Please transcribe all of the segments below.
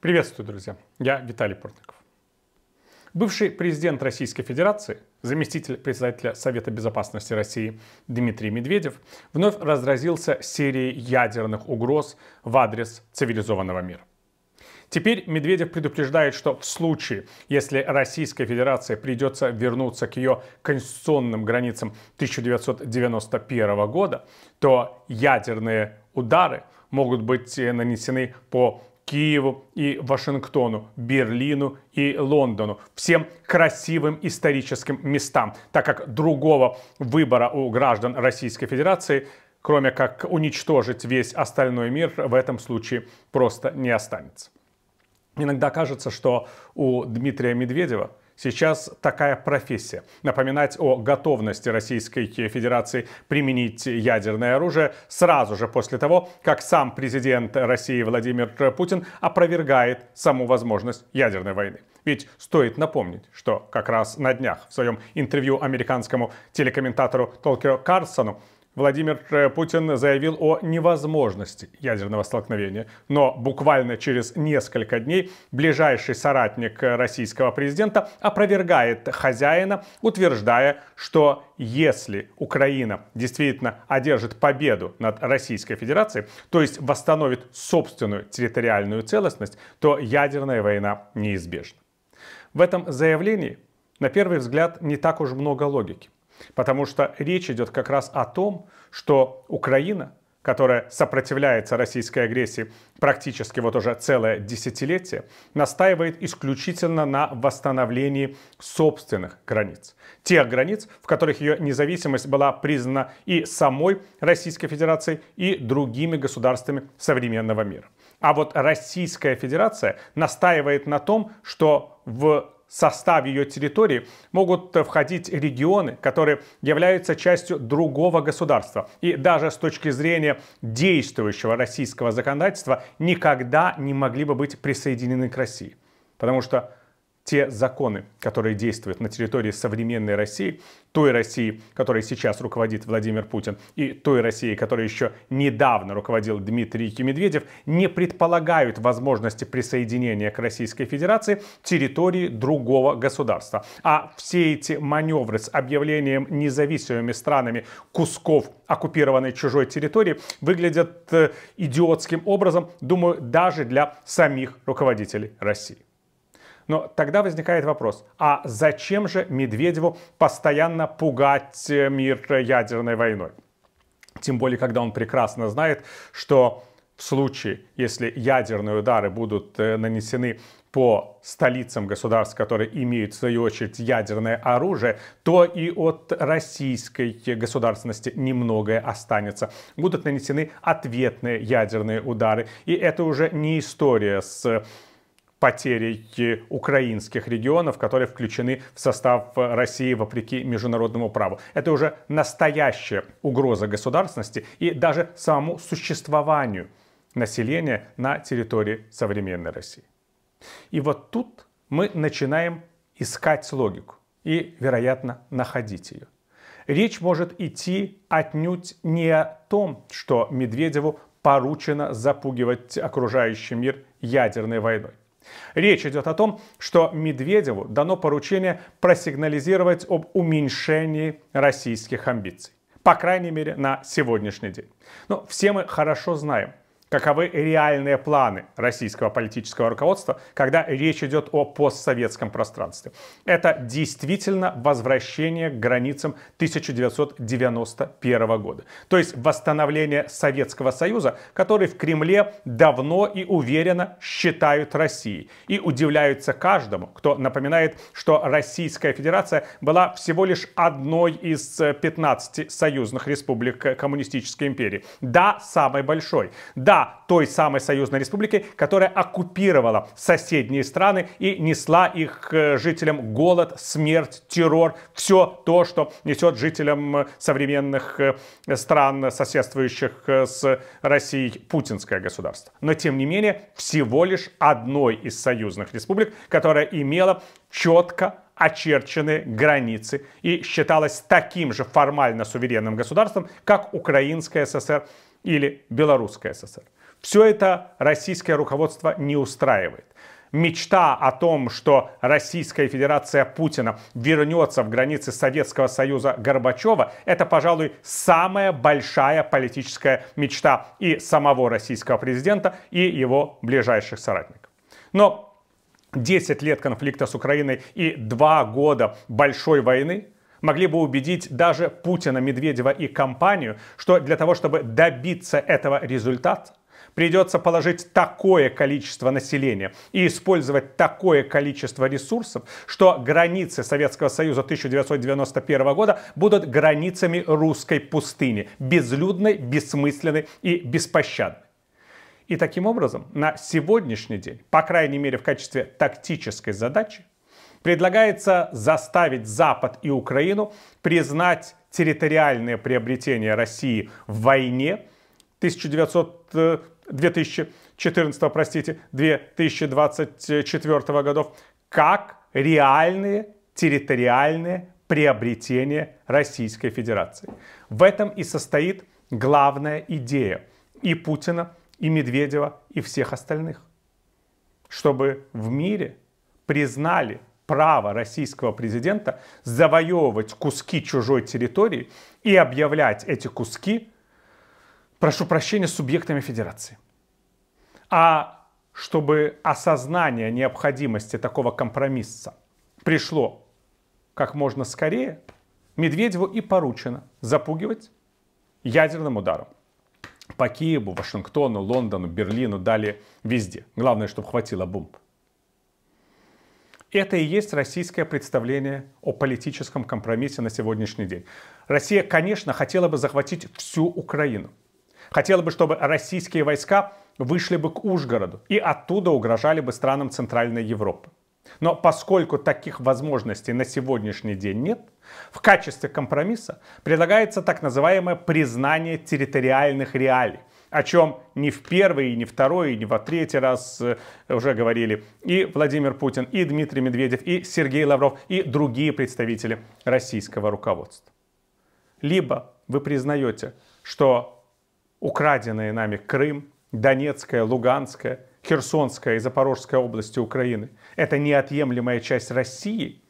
Приветствую, друзья. Я Виталий Портников. Бывший президент Российской Федерации, заместитель председателя Совета Безопасности России Дмитрий Медведев, вновь разразился серией ядерных угроз в адрес цивилизованного мира. Теперь Медведев предупреждает, что в случае, если Российской Федерации придется вернуться к ее конституционным границам 1991 года, то ядерные удары могут быть э, нанесены по Киеву и Вашингтону, Берлину и Лондону, всем красивым историческим местам, так как другого выбора у граждан Российской Федерации, кроме как уничтожить весь остальной мир, в этом случае просто не останется. Иногда кажется, что у Дмитрия Медведева – сейчас такая профессия. Напоминать о готовности Российской Федерации применить ядерное оружие сразу же после того, как сам президент России Владимир Путин опровергает саму возможность ядерной войны. Ведь стоит напомнить, что как раз на днях в своем интервью американскому телекомментатору Толкио Карсону Владимир э, Путин заявил о невозможности ядерного столкновения. Но буквально через несколько дней ближайший соратник э, российского президента опровергает хозяина, утверждая, что если Украина действительно одержит победу над Российской Федерацией, то есть восстановит собственную территориальную целостность, то ядерная война неизбежна. В этом заявлении, на первый взгляд, не так уж много логики. Потому что речь идет как раз о том, что Украина, которая сопротивляется российской агрессии практически вот уже целое десятилетие, настаивает исключительно на восстановлении собственных границ. Тех границ, в которых ее независимость была признана и самой Российской Федерацией, и другими государствами современного мира. А вот Российская Федерация настаивает на том, что в состав ее территории могут входить регионы, которые являются частью другого государства. И даже с точки зрения действующего российского законодательства никогда не могли бы быть присоединены к России. Потому что те законы, которые действуют на территории современной России, той России, которой сейчас руководит Владимир Путин, и той России, которой еще недавно руководил Дмитрий Медведев, не предполагают возможности присоединения к Российской Федерации территории другого государства. А все эти маневры с объявлением независимыми странами кусков оккупированной чужой территории выглядят э, идиотским образом, думаю, даже для самих руководителей России. Но тогда возникает вопрос, а зачем же Медведеву постоянно пугать э, мир ядерной войной? Тем более, когда он прекрасно знает, что в случае, если ядерные удары будут э, нанесены по столицам государств, которые имеют, в свою очередь, ядерное оружие, то и от российской государственности немногое останется. Будут нанесены ответные ядерные удары. И это уже не история с потерей украинских регионов, которые включены в состав России вопреки международному праву. Это уже настоящая угроза государственности и даже самому существованию населения на территории современной России. И вот тут мы начинаем искать логику и, вероятно, находить ее. Речь может идти отнюдь не о том, что Медведеву поручено запугивать окружающий мир ядерной войной. Речь идет о том, что Медведеву дано поручение просигнализировать об уменьшении российских амбиций. По крайней мере, на сегодняшний день. Но все мы хорошо знаем – Каковы реальные планы российского политического руководства, когда речь идет о постсоветском пространстве? Это действительно возвращение к границам 1991 года. То есть восстановление Советского Союза, который в Кремле давно и уверенно считают Россией. И удивляются каждому, кто напоминает, что Российская Федерация была всего лишь одной из 15 союзных республик Коммунистической империи. Да, самой большой. Да, той самой союзной республики, которая оккупировала соседние страны и несла их э, жителям голод, смерть, террор, все то, что несет жителям э, современных э, стран, соседствующих с Россией, путинское государство. Но, тем не менее, всего лишь одной из союзных республик, которая имела четко очерчены границы и считалось таким же формально суверенным государством, как Украинская ССР или Белорусская ССР. Все это российское руководство не устраивает. Мечта о том, что Российская Федерация Путина вернется в границы Советского Союза Горбачева, это, пожалуй, самая большая политическая мечта и самого российского президента, и его ближайших соратников. Но 10 лет конфликта с Украиной и 2 года большой войны могли бы убедить даже Путина, Медведева и компанию, что для того, чтобы добиться этого результата, придется положить такое количество населения и использовать такое количество ресурсов, что границы Советского Союза 1991 года будут границами русской пустыни, безлюдной, бессмысленной и беспощадной. И таким образом на сегодняшний день, по крайней мере в качестве тактической задачи, предлагается заставить Запад и Украину признать территориальное приобретение России в войне 1900, 2014, э, простите, 2024 годов как реальные территориальные приобретения Российской Федерации. В этом и состоит главная идея и Путина, и Медведева, и всех остальных, чтобы в мире признали право российского президента завоевывать куски чужой территории и объявлять эти куски, прошу прощения, субъектами федерации. А чтобы осознание необходимости такого компромисса пришло как можно скорее, Медведеву и поручено запугивать ядерным ударом по Киеву, Вашингтону, Лондону, Берлину, дали везде. Главное, чтобы хватило бомб. Это и есть российское представление о политическом компромиссе на сегодняшний день. Россия, конечно, хотела бы захватить всю Украину. Хотела бы, чтобы российские войска вышли бы к Ужгороду и оттуда угрожали бы странам Центральной Европы. Но поскольку таких возможностей на сегодняшний день нет, в качестве компромисса предлагается так называемое признание территориальных реалий, о чем ни в первый, ни второй, ни во третий раз э, уже говорили и Владимир Путин, и Дмитрий Медведев, и Сергей Лавров, и другие представители российского руководства. Либо вы признаете, что украденные нами Крым, Донецкая, Луганская Херсонская и Запорожская области Украины – это неотъемлемая часть России,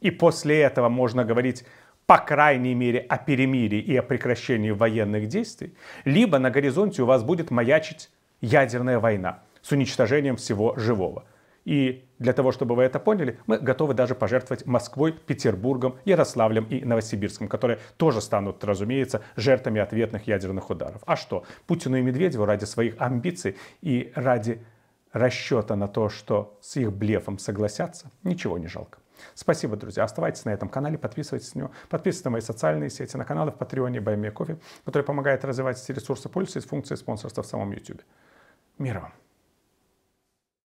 и после этого можно говорить по крайней мере, о перемирии и о прекращении военных действий, либо на горизонте у вас будет маячить ядерная война с уничтожением всего живого. И для того, чтобы вы это поняли, мы готовы даже пожертвовать Москвой, Петербургом, Ярославлем и Новосибирском, которые тоже станут, разумеется, жертвами ответных ядерных ударов. А что? Путину и Медведеву ради своих амбиций и ради расчета на то, что с их блефом согласятся, ничего не жалко. Спасибо, друзья. Оставайтесь на этом канале, подписывайтесь на него, подписывайтесь на мои социальные сети, на каналы в Патреоне, Баймия Кофе, который помогает развивать ресурсы, пользуясь функцией спонсорства в самом YouTube. Мира вам!